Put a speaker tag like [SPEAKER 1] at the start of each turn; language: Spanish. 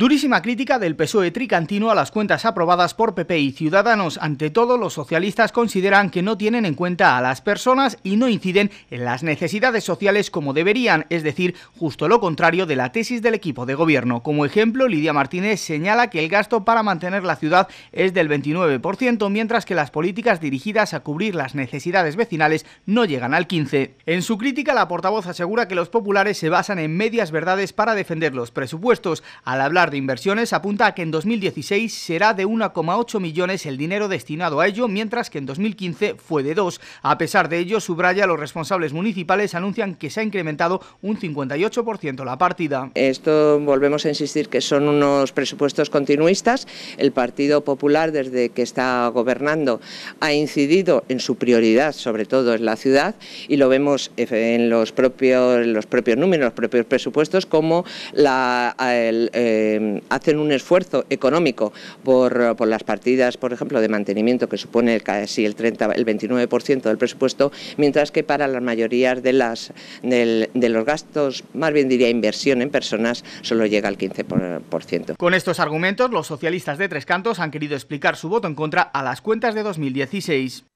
[SPEAKER 1] Durísima crítica del PSOE tricantino a las cuentas aprobadas por PP y Ciudadanos. Ante todo, los socialistas consideran que no tienen en cuenta a las personas y no inciden en las necesidades sociales como deberían, es decir, justo lo contrario de la tesis del equipo de gobierno. Como ejemplo, Lidia Martínez señala que el gasto para mantener la ciudad es del 29%, mientras que las políticas dirigidas a cubrir las necesidades vecinales no llegan al 15%. En su crítica, la portavoz asegura que los populares se basan en medias verdades para defender los presupuestos. Al hablar de Inversiones apunta a que en 2016 será de 1,8 millones el dinero destinado a ello, mientras que en 2015 fue de 2. A pesar de ello, subraya, los responsables municipales anuncian que se ha incrementado un 58% la partida.
[SPEAKER 2] Esto volvemos a insistir que son unos presupuestos continuistas. El Partido Popular, desde que está gobernando, ha incidido en su prioridad, sobre todo en la ciudad, y lo vemos en los propios, los propios números, los propios presupuestos, como la, el, eh, Em, hacen un esfuerzo económico eh, por, las partidas, por ejemplo, de mantenimiento, que supone casi el, 30, el 29% del presupuesto, mientras que para la mayoría de, las, de los gastos, más bien diría inversión en personas, solo llega al 15%.
[SPEAKER 1] Con estos argumentos, los socialistas de Tres Cantos han querido explicar su voto en contra a las cuentas de 2016.